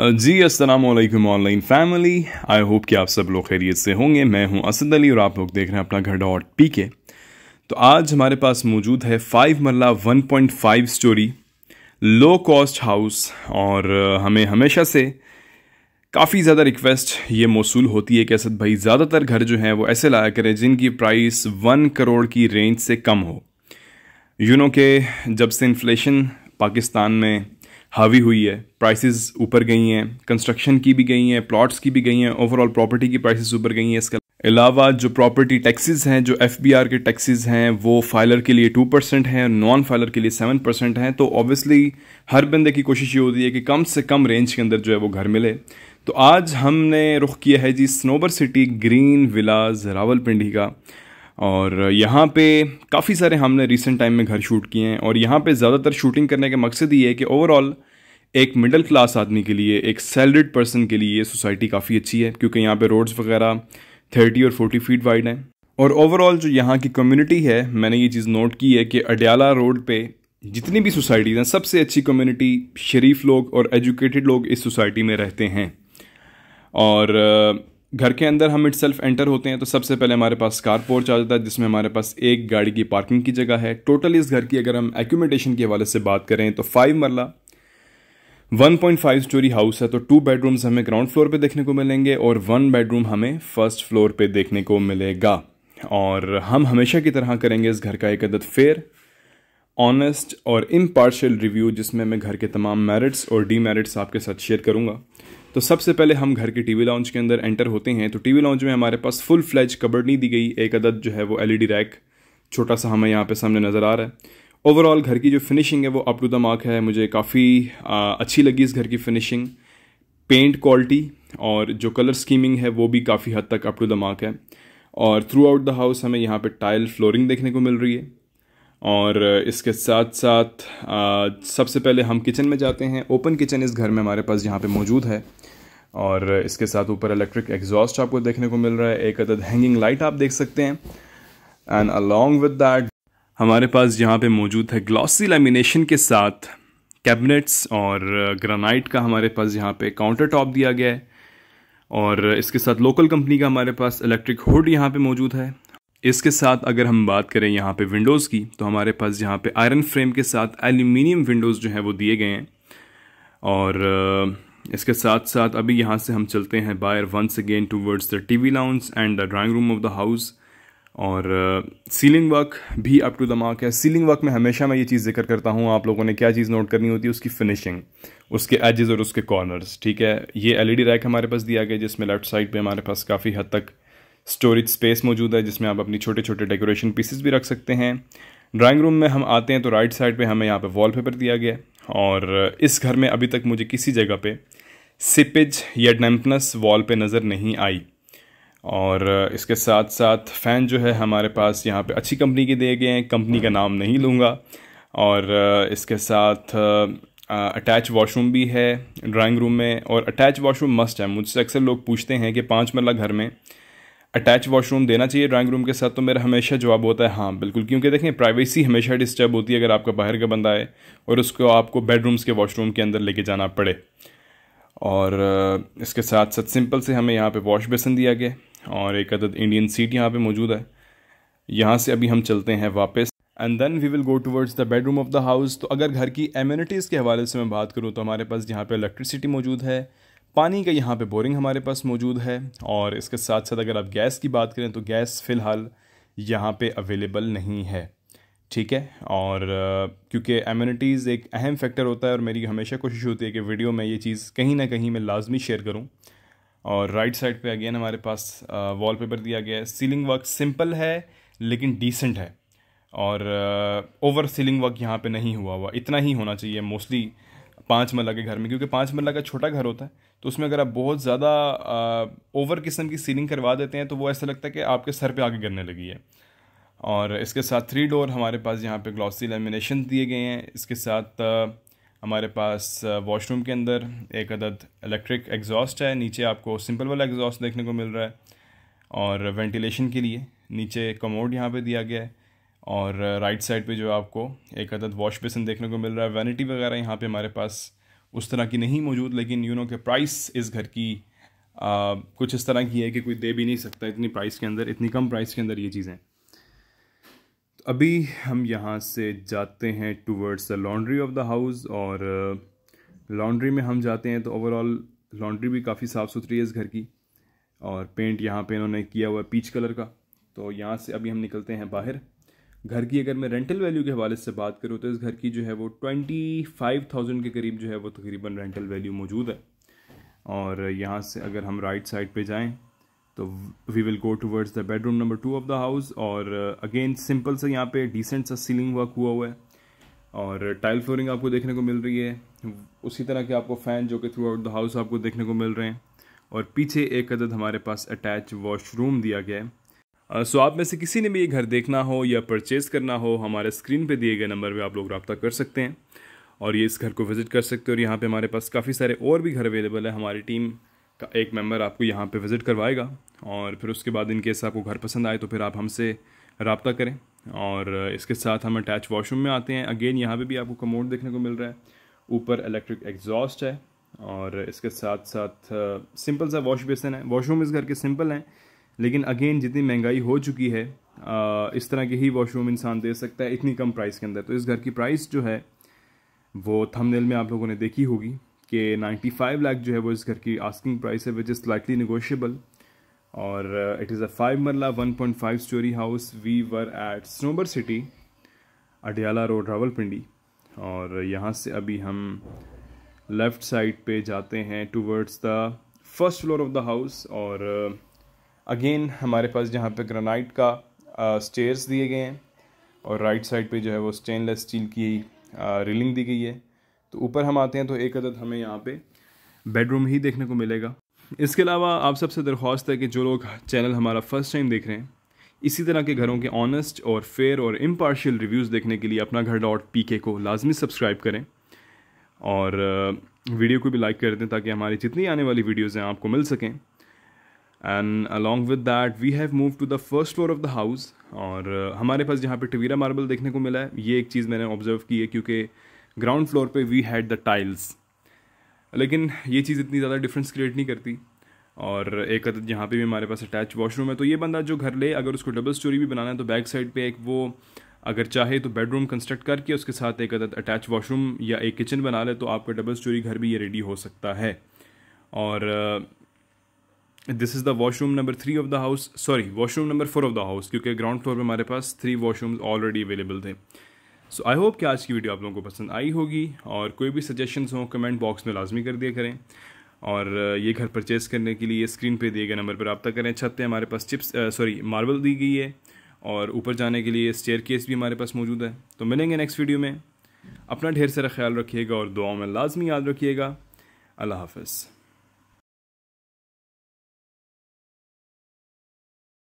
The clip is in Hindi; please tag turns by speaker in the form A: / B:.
A: ji Aslam online family I hope कि आप सब लोग खैरियत से होंगे मैं हूं असद अली और आप लोग देख रहे हैं अपना घर डॉट पी के तो आज हमारे पास मौजूद है five marla 1.5 story low cost house और हमें हमेशा से काफ़ी ज़्यादा रिक्वेस्ट ये मौसू होती है कि असद भाई ज़्यादातर घर जो हैं वो ऐसे लाया करें जिनकी प्राइस वन करोड़ की रेंज से कम हो यू नो के जब से इन्फ्लेशन पाकिस्तान में हावी हुई है प्राइसेस ऊपर गई हैं कंस्ट्रक्शन की भी गई हैं प्लॉट्स की भी गई हैं ओवरऑल प्रॉपर्टी की प्राइसेस ऊपर गई हैं इसके अलावा जो प्रॉपर्टी टैक्सेस हैं जो एफ के टैक्सेस हैं वो फाइलर के लिए टू परसेंट हैं नॉन फाइलर के लिए सेवन परसेंट हैं तो ऑब्वियसली हर बंदे की कोशिश ये होती है कि कम से कम रेंज के अंदर जो है वो घर मिले तो आज हमने रुख किया है जी Snober city green villas Rawalpindi का और यहाँ पे काफ़ी सारे हमने रिसेंट टाइम में घर शूट किए हैं और यहाँ पे ज़्यादातर शूटिंग करने का मकसद ये है कि ओवरऑल एक मिडिल क्लास आदमी के लिए एक सैलरीड पर्सन के लिए ये सोसाइटी काफ़ी अच्छी है क्योंकि यहाँ पे रोड्स वगैरह थर्टी और फोर्टी फीट वाइड हैं और ओवरऑल जो यहाँ की कम्युनिटी है मैंने ये चीज़ नोट की है कि अडयाला रोड पे जितनी भी सोसाइटीज़ हैं सबसे अच्छी कम्युनिटी शरीफ लोग और एजुकेटेड लोग इस सोसाइटी में रहते हैं और घर के अंदर हम इट सेल्फ एंटर होते हैं तो सबसे पहले हमारे पास कार पोर्च आ जाता है जिसमें हमारे पास एक गाड़ी की पार्किंग की जगह है टोटल इस घर की अगर हम एक्यूमेटेशन के हवाले से बात करें तो फाइव मरला 1.5 स्टोरी हाउस है तो टू बेडरूम्स हमें ग्राउंड फ्लोर पे देखने को मिलेंगे और वन बेडरूम हमें फर्स्ट फ्लोर पे देखने को मिलेगा और हम हमेशा की तरह करेंगे इस घर का एक अदद फेयर ऑनेस्ट और इम्पार्शल रिव्यू जिसमें मैं घर के तमाम मेरिट्स और डीमेरिट्स आपके साथ शेयर करूंगा तो सबसे पहले हम घर के टीवी लाउंज के अंदर एंटर होते हैं तो टीवी लाउंज में हमारे पास फुल फ्लैज कबर्ड नहीं दी गई एक अदद जो है वो एलईडी रैक e छोटा सा हमें यहाँ पे सामने नज़र आ रहा है ओवरऑल घर की जो फिनिशिंग है वो अप टू द मार्क है मुझे काफ़ी अच्छी लगी इस घर की फिनिशिंग पेंट क्वालिटी और जो कलर स्कीमिंग है वो भी काफ़ी हद तक अप टू द मार्क है और थ्रू आउट द हाउस हमें यहाँ पे टाइल फ्लोरिंग देखने को मिल रही है और इसके साथ साथ आ, सबसे पहले हम किचन में जाते हैं ओपन किचन इस घर में हमारे पास यहाँ पे मौजूद है और इसके साथ ऊपर इलेक्ट्रिक एग्जॉस्ट आपको देखने को मिल रहा है एक अदद हैंगिंग लाइट आप देख सकते हैं एंड अलॉन्ग विद दैट हमारे पास यहाँ पे मौजूद है ग्लॉसी लेमिनेशन के साथ कैबिनेट्स और ग्रानाइट uh, का हमारे पास यहाँ पे काउंटर टॉप दिया गया है और इसके साथ लोकल कंपनी का हमारे पास इलेक्ट्रिक हुड यहाँ पे मौजूद है इसके साथ अगर हम बात करें यहाँ पे विंडोज़ की तो हमारे पास यहाँ पे आयरन फ्रेम के साथ एल्यूमिनियम विंडोज़ जो हैं वो दिए गए हैं और uh, इसके साथ साथ अभी यहाँ से हम चलते हैं buyer once again towards the T V and the drawing room of the house और सीलिंग uh, वर्क भी अप टू द मार्क है सीलिंग वर्क में हमेशा मैं ये चीज़ जिक्र करता हूँ आप लोगों ने क्या चीज़ नोट करनी होती है उसकी फिनिशिंग उसके एजेस और उसके कॉर्नर्स ठीक है ये एलईडी रैक हमारे पास दिया गया जिसमें लेफ्ट साइड पे हमारे पास काफ़ी हद तक स्टोरेज स्पेस मौजूद है जिसमें आप अपनी छोटे छोटे डेकोरेशन पीसेस भी रख सकते हैं ड्राइंग रूम में हम आते हैं तो राइट साइड पर हमें यहाँ पर वॉल दिया गया और uh, इस घर में अभी तक मुझे किसी जगह पर सिपेज या डैम्पनस वॉल पर नज़र नहीं आई और इसके साथ साथ फ़ैन जो है हमारे पास यहाँ पे अच्छी कंपनी के दिए गए हैं कंपनी का नाम नहीं लूँगा और uh, इसके साथ अटैच uh, वॉशरूम भी है ड्राइंग रूम में और अटैच वॉशरूम मस्ट है मुझसे अक्सर लोग पूछते हैं कि पाँच मरला घर में अटैच वॉशरूम देना चाहिए ड्राइंग रूम के साथ तो मेरा हमेशा जवाब होता है हाँ बिल्कुल क्योंकि देखें प्राइवेसी हमेशा डिस्टर्ब होती है अगर आपका बाहर का बंदा है और उसको आपको बेडरूम्स के वॉशरूम के अंदर लेके जाना पड़े और uh, इसके साथ साथ सिंपल से हमें यहाँ पे वॉश बेसन दिया गया और एक अदद इंडियन सीट यहाँ पे मौजूद है यहाँ से अभी हम चलते हैं वापस and then we will go towards the bedroom of the house तो अगर घर की एम्यूनिटीज़ के हवाले से मैं बात करूँ तो हमारे पास यहाँ पे इलेक्ट्रिसिटी मौजूद है पानी का यहाँ पे बोरिंग हमारे पास मौजूद है और इसके साथ साथ अगर आप गैस की बात करें तो गैस फ़िलहाल यहाँ पे अवेलेबल नहीं है ठीक है और क्योंकि एम्यूनिटीज़ एक अहम फैक्टर होता है और मेरी हमेशा कोशिश होती है कि वीडियो में ये चीज़ कहीं ना कहीं मैं लाजमी शेयर करूँ और राइट साइड पे अगेन हमारे पास वॉलपेपर uh, दिया गया है सीलिंग वर्क सिंपल है लेकिन डिसेंट है और ओवर सीलिंग वर्क यहाँ पे नहीं हुआ हुआ इतना ही होना चाहिए मोस्टली पाँच मल्ला के घर में क्योंकि पाँच मल्ला का छोटा घर होता है तो उसमें अगर आप बहुत ज़्यादा ओवर uh, किस्म की सीलिंग करवा देते हैं तो वो ऐसा लगता है कि आपके सर पे आगे गिरने लगी है और इसके साथ थ्री डोर हमारे पास यहाँ पे ग्लॉसी लेमिनेशन दिए गए हैं इसके साथ uh, हमारे पास वॉशरूम के अंदर एक अदद इलेक्ट्रिक एग्जॉस्ट है नीचे आपको सिंपल वाला एग्जॉस्ट देखने को मिल रहा है और वेंटिलेशन के लिए नीचे कमोड यहाँ पे दिया गया है और राइट साइड पे जो आपको एक अदद वॉश बेसन देखने को मिल रहा है वैनिटी वगैरह यहाँ पे हमारे पास उस तरह की नहीं मौजूद लेकिन यूनो के प्राइस इस घर की आ, कुछ इस तरह की है कि कोई दे भी नहीं सकता इतनी प्राइस के अंदर इतनी कम प्राइस के अंदर ये चीज़ें अभी हम यहाँ से जाते हैं towards the laundry of the house और लॉन्ड्री uh, में हम जाते हैं तो ओवरऑल लॉन्ड्री भी काफ़ी साफ़ सुथरी है इस घर की और पेंट यहाँ पे इन्होंने किया हुआ है पीच कलर का तो यहाँ से अभी हम निकलते हैं बाहर घर की अगर मैं रेंटल वैल्यू के हवाले से बात करूँ तो इस घर की जो है वो ट्वेंटी फाइव थाउजेंड के करीब जो है वो तकरीबन रेंटल वैल्यू मौजूद है और यहाँ से अगर हम राइट साइड पे जाएँ तो we will go towards the bedroom number two of the house और अगेन uh, सिंपल सा यहाँ पे डिसेंट सा सीलिंग वर्क हुआ हुआ है और टाइल uh, फ्लोरिंग आपको देखने को मिल रही है उसी तरह के आपको फ़ैन जो कि थ्रू आउट द हाउस आपको देखने को मिल रहे हैं और पीछे एक अदद हमारे पास अटैच वॉशरूम दिया गया है सो uh, so आप में से किसी ने भी ये घर देखना हो या परचेज़ करना हो हमारे स्क्रीन पे दिए गए नंबर पे आप लोग रबता कर सकते हैं और ये इस घर को विज़िट कर सकते हो और यहाँ पे हमारे पास काफ़ी सारे और भी घर अवेलेबल है हमारी टीम का एक मेंबर आपको यहाँ पे विज़िट करवाएगा और फिर उसके बाद इन केस आपको घर पसंद आए तो फिर आप हमसे रबता करें और इसके साथ हम अटैच वॉशरूम में आते हैं अगेन यहाँ पे भी आपको कमोड देखने को मिल रहा है ऊपर इलेक्ट्रिक एग्जॉस्ट है और इसके साथ साथ सिंपल uh, सा वॉश बेसन है वॉशरूम इस घर के सिंपल हैं लेकिन अगेन जितनी महंगाई हो चुकी है uh, इस तरह के ही वॉशरूम इंसान दे सकता है इतनी कम प्राइस के अंदर तो इस घर की प्राइस जो है वो थंबनेल में आप लोगों ने देखी होगी कि 95 लाख जो है वो इस घर की आस्किंग प्राइस है विच इज़ स्लाइटली निगोशियबल और it is a five marla 1.5 story house we were at Snober city Adiala road Rawalpindi और यहाँ से अभी हम लेफ़्ट साइड पे जाते हैं towards the first floor of the house और अगेन uh, हमारे पास जहाँ पे ग्रेनाइट का स्टेयर्स uh, दिए गए हैं और राइट साइड पे जो है वो स्टेनलेस स्टील की रिलिंग uh, दी गई है तो ऊपर हम आते हैं तो एक अदद हमें यहाँ पे बेडरूम ही देखने को मिलेगा इसके अलावा आप सबसे दरख्वास्त है कि जो लोग चैनल हमारा फर्स्ट टाइम देख रहे हैं इसी तरह के घरों के ऑनेस्ट और फेयर और इम्पार्शियल रिव्यूज़ देखने के लिए अपना घर डॉट पी के को लाजमी सब्सक्राइब करें और वीडियो को भी लाइक कर दें ताकि हमारी जितनी आने वाली वीडियोज़ हैं आपको मिल सकें and along with that we have move to the first floor of the house और हमारे पास जहाँ पे टवीरा मार्बल देखने को मिला है ये एक चीज़ मैंने ऑब्जर्व की है क्योंकि ग्राउंड फ्लोर पे वी हैड द टाइल्स लेकिन ये चीज़ इतनी ज़्यादा डिफरेंस क्रिएट नहीं करती और एक यहाँ पे भी हमारे पास अटैच वॉशरूम है तो ये बंदा जो घर ले अगर उसको डबल स्टोरी भी बनाना है तो बैक साइड पे एक वो अगर चाहे तो बेडरूम कंस्ट्रक्ट करके उसके साथ एक अदद अटैच वॉशरूम या एक किचन बना ले तो आपका डबल स्टोरी घर भी ये रेडी हो सकता है और this is the washroom number three of the house sorry washroom number four of the house क्योंकि ग्राउंड फ्लोर पर हमारे पास थ्री वॉशरूम्स ऑलरेडी अवेलेबल थे सो आई होप कि आज की वीडियो आप लोगों को पसंद आई होगी और कोई भी सजेशंस हों कमेंट बॉक्स में लाजमी कर दिया करें और ये घर परचेस करने के लिए स्क्रीन पे दिए गए नंबर पर रबता करें छत पे हमारे पास चिप्स सॉरी मार्बल दी गई है और ऊपर जाने के लिए स्टेयर केस भी हमारे पास मौजूद है तो मिलेंगे नेक्स्ट वीडियो में अपना ढेर सारा ख्याल रखिएगा और दुआओं में लाजमी याद रखिएगा अल्लाह हाफ